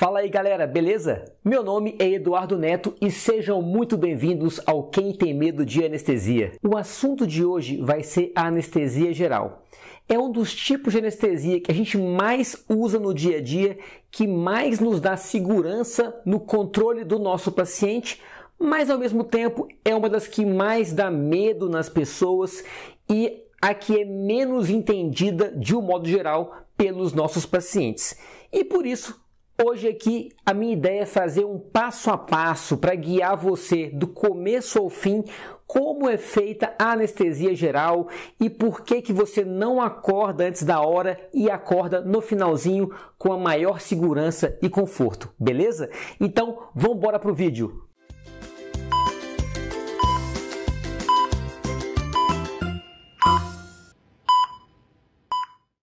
Fala aí galera, beleza? Meu nome é Eduardo Neto e sejam muito bem-vindos ao Quem Tem Medo de Anestesia. O assunto de hoje vai ser a anestesia geral. É um dos tipos de anestesia que a gente mais usa no dia a dia, que mais nos dá segurança no controle do nosso paciente, mas ao mesmo tempo é uma das que mais dá medo nas pessoas e a que é menos entendida de um modo geral pelos nossos pacientes. E por isso, Hoje aqui a minha ideia é fazer um passo a passo para guiar você do começo ao fim como é feita a anestesia geral e por que que você não acorda antes da hora e acorda no finalzinho com a maior segurança e conforto, beleza? Então, vamos embora pro vídeo.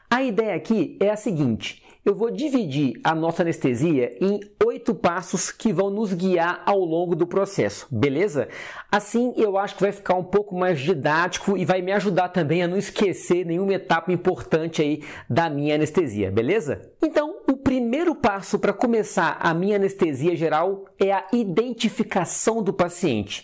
A ideia aqui é a seguinte: eu vou dividir a nossa anestesia em oito passos que vão nos guiar ao longo do processo, beleza? Assim eu acho que vai ficar um pouco mais didático e vai me ajudar também a não esquecer nenhuma etapa importante aí da minha anestesia, beleza? Então, o primeiro passo para começar a minha anestesia geral é a identificação do paciente.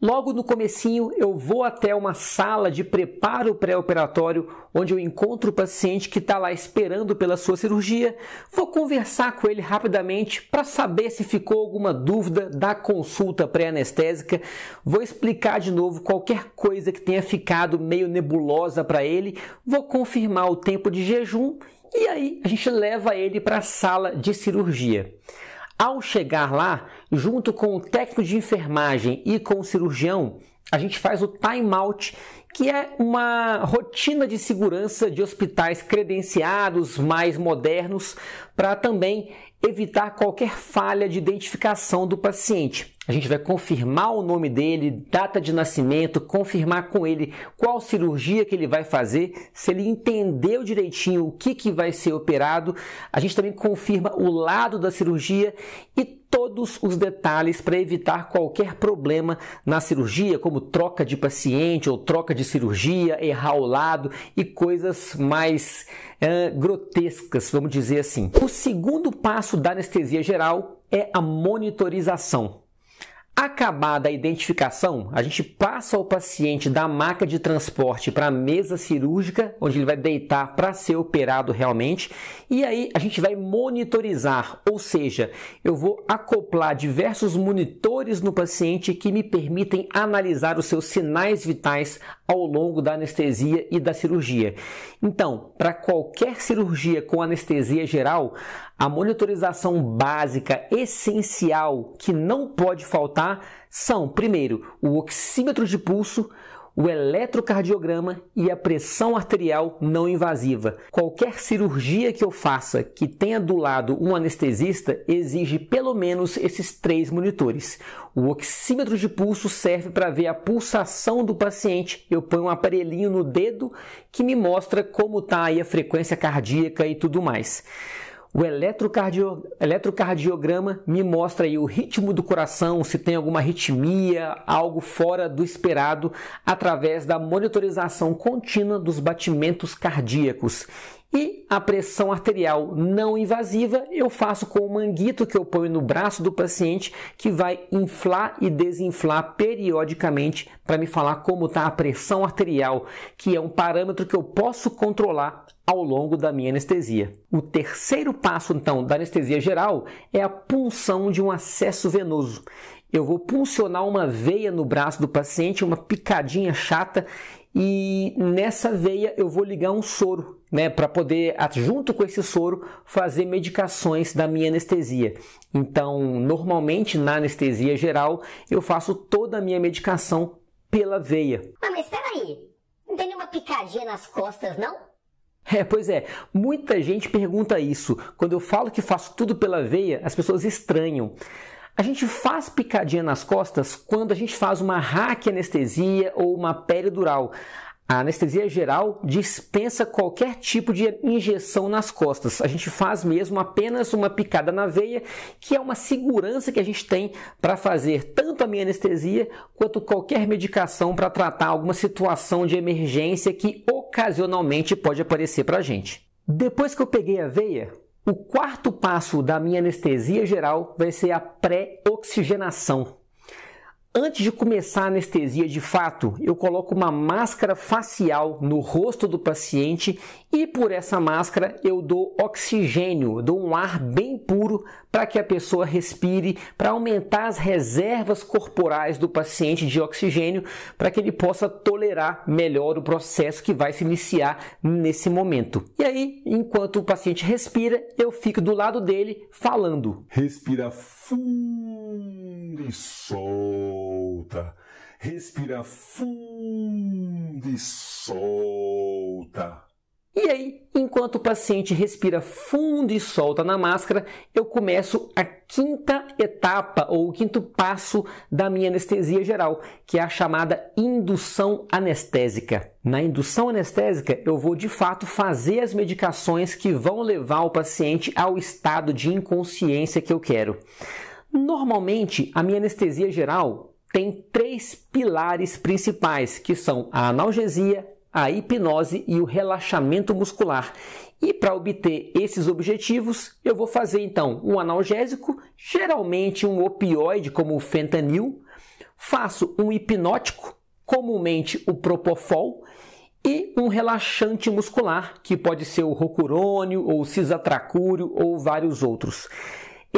Logo no comecinho, eu vou até uma sala de preparo pré-operatório, onde eu encontro o paciente que está lá esperando pela sua cirurgia. Vou conversar com ele rapidamente para saber se ficou alguma dúvida da consulta pré-anestésica. Vou explicar de novo qualquer coisa que tenha ficado meio nebulosa para ele. Vou confirmar o tempo de jejum e aí a gente leva ele para a sala de cirurgia. Ao chegar lá, junto com o técnico de enfermagem e com o cirurgião, a gente faz o time-out, que é uma rotina de segurança de hospitais credenciados, mais modernos, para também evitar qualquer falha de identificação do paciente. A gente vai confirmar o nome dele, data de nascimento, confirmar com ele qual cirurgia que ele vai fazer, se ele entendeu direitinho o que, que vai ser operado. A gente também confirma o lado da cirurgia e todos os detalhes para evitar qualquer problema na cirurgia, como troca de paciente ou troca de cirurgia, errar o lado e coisas mais eh, grotescas, vamos dizer assim. O segundo passo da anestesia geral é a monitorização. Acabada a identificação, a gente passa o paciente da maca de transporte para a mesa cirúrgica, onde ele vai deitar para ser operado realmente, e aí a gente vai monitorizar, ou seja, eu vou acoplar diversos monitores no paciente que me permitem analisar os seus sinais vitais ao longo da anestesia e da cirurgia. Então, para qualquer cirurgia com anestesia geral, a monitorização básica essencial que não pode faltar são, primeiro, o oxímetro de pulso, o eletrocardiograma e a pressão arterial não invasiva. Qualquer cirurgia que eu faça que tenha do lado um anestesista exige pelo menos esses três monitores. O oxímetro de pulso serve para ver a pulsação do paciente. Eu ponho um aparelhinho no dedo que me mostra como está aí a frequência cardíaca e tudo mais. O eletrocardiograma me mostra aí o ritmo do coração, se tem alguma arritmia, algo fora do esperado, através da monitorização contínua dos batimentos cardíacos. E a pressão arterial não invasiva eu faço com o manguito que eu ponho no braço do paciente, que vai inflar e desinflar periodicamente para me falar como está a pressão arterial, que é um parâmetro que eu posso controlar ao longo da minha anestesia. O terceiro passo, então, da anestesia geral é a punção de um acesso venoso. Eu vou puncionar uma veia no braço do paciente, uma picadinha chata, e nessa veia eu vou ligar um soro, né, para poder junto com esse soro fazer medicações da minha anestesia. Então, normalmente na anestesia geral, eu faço toda a minha medicação pela veia. Ah, mas espera aí. Não tem nenhuma picadinha nas costas, não? É, pois é, muita gente pergunta isso. Quando eu falo que faço tudo pela veia, as pessoas estranham. A gente faz picadinha nas costas quando a gente faz uma raquianestesia ou uma dural. A anestesia geral dispensa qualquer tipo de injeção nas costas. A gente faz mesmo apenas uma picada na veia, que é uma segurança que a gente tem para fazer tanto a minha anestesia quanto qualquer medicação para tratar alguma situação de emergência que ocasionalmente pode aparecer para a gente. Depois que eu peguei a veia, o quarto passo da minha anestesia geral vai ser a pré-oxigenação. Antes de começar a anestesia de fato, eu coloco uma máscara facial no rosto do paciente e por essa máscara eu dou oxigênio, dou um ar bem puro para que a pessoa respire, para aumentar as reservas corporais do paciente de oxigênio, para que ele possa tolerar melhor o processo que vai se iniciar nesse momento. E aí, enquanto o paciente respira, eu fico do lado dele falando: respira fundo e sol solta. Respira fundo e solta. E aí, enquanto o paciente respira fundo e solta na máscara, eu começo a quinta etapa ou o quinto passo da minha anestesia geral, que é a chamada indução anestésica. Na indução anestésica, eu vou de fato fazer as medicações que vão levar o paciente ao estado de inconsciência que eu quero. Normalmente, a minha anestesia geral, tem três pilares principais, que são a analgesia, a hipnose e o relaxamento muscular. E para obter esses objetivos, eu vou fazer então um analgésico, geralmente um opioide como o fentanil, faço um hipnótico, comumente o propofol, e um relaxante muscular, que pode ser o rocurônio ou o cisatracúrio ou vários outros.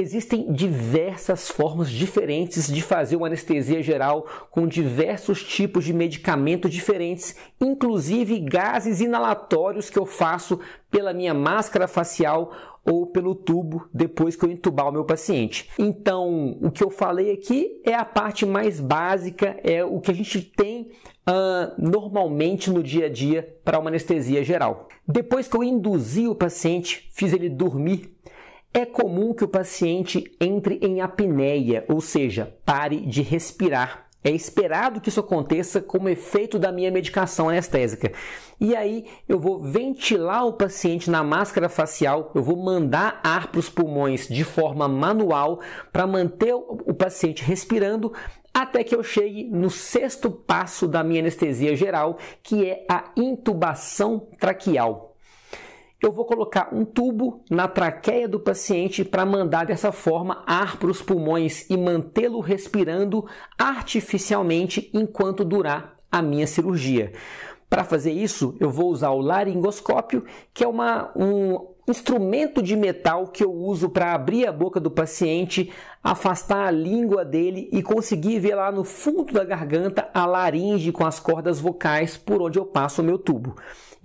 Existem diversas formas diferentes de fazer uma anestesia geral com diversos tipos de medicamentos diferentes, inclusive gases inalatórios que eu faço pela minha máscara facial ou pelo tubo depois que eu entubar o meu paciente. Então, o que eu falei aqui é a parte mais básica, é o que a gente tem uh, normalmente no dia a dia para uma anestesia geral. Depois que eu induzi o paciente, fiz ele dormir é comum que o paciente entre em apneia, ou seja, pare de respirar é esperado que isso aconteça como efeito da minha medicação anestésica. E aí eu vou ventilar o paciente na máscara facial, eu vou mandar ar para os pulmões de forma manual para manter o paciente respirando até que eu chegue no sexto passo da minha anestesia geral, que é a intubação traqueal eu vou colocar um tubo na traqueia do paciente para mandar dessa forma ar para os pulmões e mantê-lo respirando artificialmente enquanto durar a minha cirurgia. Para fazer isso, eu vou usar o laringoscópio, que é uma, um instrumento de metal que eu uso para abrir a boca do paciente, afastar a língua dele e conseguir ver lá no fundo da garganta a laringe com as cordas vocais por onde eu passo o meu tubo.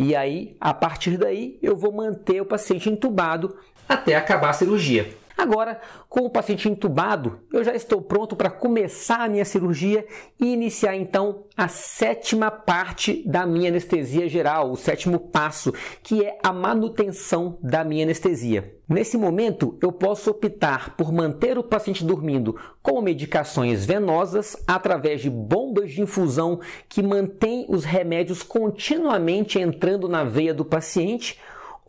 E aí, a partir daí, eu vou manter o paciente entubado até acabar a cirurgia. Agora, com o paciente entubado, eu já estou pronto para começar a minha cirurgia e iniciar então a sétima parte da minha anestesia geral, o sétimo passo, que é a manutenção da minha anestesia. Nesse momento, eu posso optar por manter o paciente dormindo com medicações venosas através de bombas de infusão que mantêm os remédios continuamente entrando na veia do paciente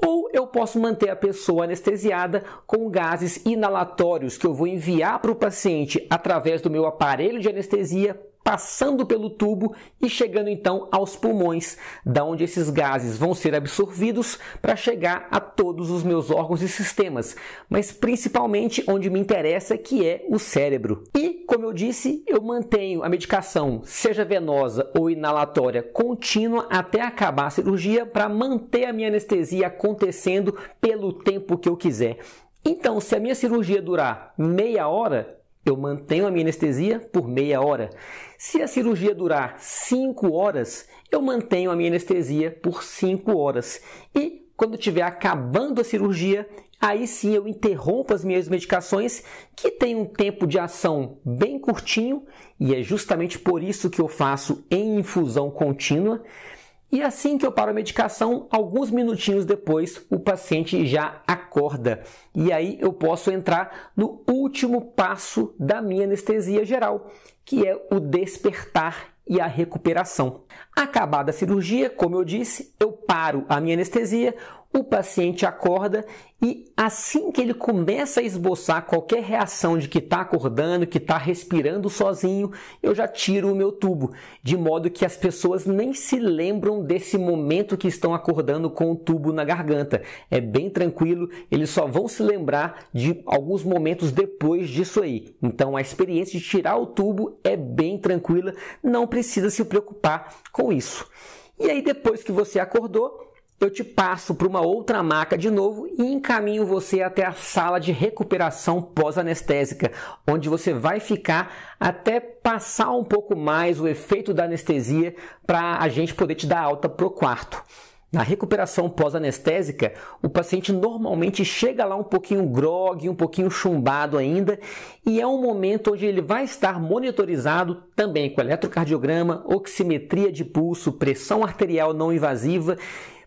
ou eu posso manter a pessoa anestesiada com gases inalatórios que eu vou enviar para o paciente através do meu aparelho de anestesia passando pelo tubo e chegando então aos pulmões, da onde esses gases vão ser absorvidos para chegar a todos os meus órgãos e sistemas, mas principalmente onde me interessa, que é o cérebro. E, como eu disse, eu mantenho a medicação, seja venosa ou inalatória, contínua até acabar a cirurgia para manter a minha anestesia acontecendo pelo tempo que eu quiser. Então, se a minha cirurgia durar meia hora, eu mantenho a minha anestesia por meia hora. Se a cirurgia durar 5 horas, eu mantenho a minha anestesia por 5 horas. E quando estiver acabando a cirurgia, aí sim eu interrompo as minhas medicações, que têm um tempo de ação bem curtinho, e é justamente por isso que eu faço em infusão contínua. E assim que eu paro a medicação, alguns minutinhos depois o paciente já acorda. E aí eu posso entrar no último passo da minha anestesia geral, que é o despertar e a recuperação. Acabada a cirurgia, como eu disse, eu paro a minha anestesia, o paciente acorda e assim que ele começa a esboçar qualquer reação de que está acordando, que está respirando sozinho, eu já tiro o meu tubo, de modo que as pessoas nem se lembram desse momento que estão acordando com o tubo na garganta. É bem tranquilo, eles só vão se lembrar de alguns momentos depois disso aí. Então a experiência de tirar o tubo é bem tranquila, não precisa se preocupar com isso. E aí depois que você acordou, eu te passo para uma outra maca de novo e encaminho você até a sala de recuperação pós-anestésica, onde você vai ficar até passar um pouco mais o efeito da anestesia para a gente poder te dar alta para o quarto. Na recuperação pós-anestésica, o paciente normalmente chega lá um pouquinho grogue, um pouquinho chumbado ainda, e é um momento onde ele vai estar monitorizado também com eletrocardiograma, oximetria de pulso, pressão arterial não invasiva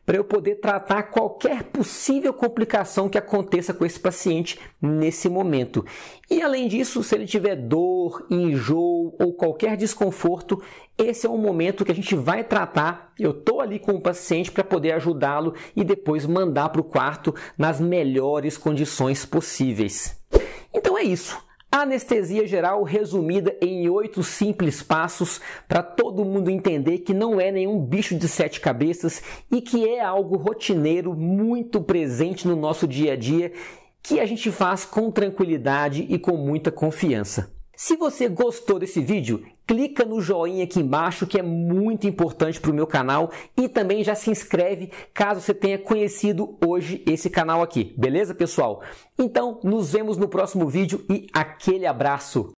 para eu poder tratar qualquer possível complicação que aconteça com esse paciente nesse momento. E além disso, se ele tiver dor, enjoo ou qualquer desconforto, esse é um momento que a gente vai tratar. Eu estou ali com o paciente para poder ajudá-lo e depois mandar para o quarto nas melhores condições possíveis. Então é isso. Anestesia geral resumida em oito simples passos para todo mundo entender que não é nenhum bicho de sete cabeças e que é algo rotineiro muito presente no nosso dia a dia que a gente faz com tranquilidade e com muita confiança. Se você gostou desse vídeo, clica no joinha aqui embaixo que é muito importante para o meu canal e também já se inscreve caso você tenha conhecido hoje esse canal aqui, beleza pessoal? Então nos vemos no próximo vídeo e aquele abraço!